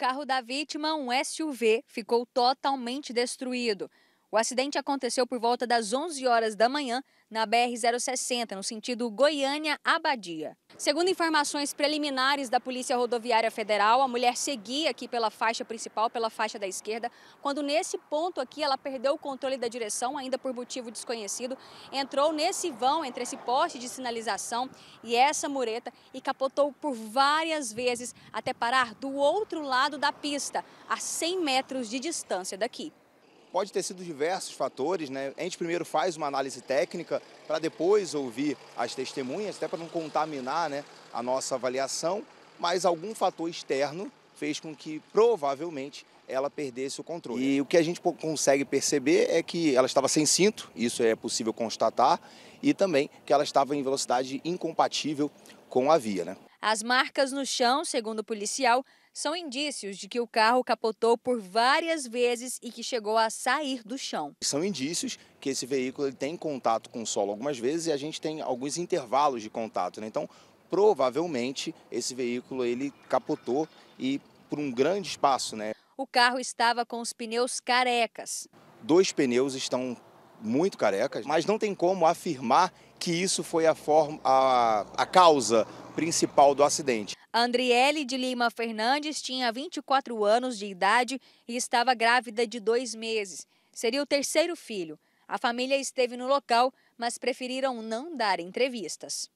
carro da vítima, um SUV, ficou totalmente destruído. O acidente aconteceu por volta das 11 horas da manhã na BR-060, no sentido Goiânia-Abadia. Segundo informações preliminares da Polícia Rodoviária Federal, a mulher seguia aqui pela faixa principal, pela faixa da esquerda, quando nesse ponto aqui ela perdeu o controle da direção, ainda por motivo desconhecido, entrou nesse vão, entre esse poste de sinalização e essa mureta e capotou por várias vezes até parar do outro lado da pista, a 100 metros de distância daqui pode ter sido diversos fatores, né? A gente primeiro faz uma análise técnica para depois ouvir as testemunhas, até para não contaminar, né, a nossa avaliação, mas algum fator externo fez com que provavelmente ela perdesse o controle. E o que a gente consegue perceber é que ela estava sem cinto, isso é possível constatar, e também que ela estava em velocidade incompatível com a via, né? As marcas no chão, segundo o policial, são indícios de que o carro capotou por várias vezes e que chegou a sair do chão. São indícios que esse veículo tem contato com o solo algumas vezes e a gente tem alguns intervalos de contato. Né? Então, provavelmente, esse veículo ele capotou e por um grande espaço. Né? O carro estava com os pneus carecas. Dois pneus estão muito carecas, mas não tem como afirmar que isso foi a, forma, a, a causa principal do acidente. Andriele de Lima Fernandes tinha 24 anos de idade e estava grávida de dois meses. Seria o terceiro filho. A família esteve no local, mas preferiram não dar entrevistas.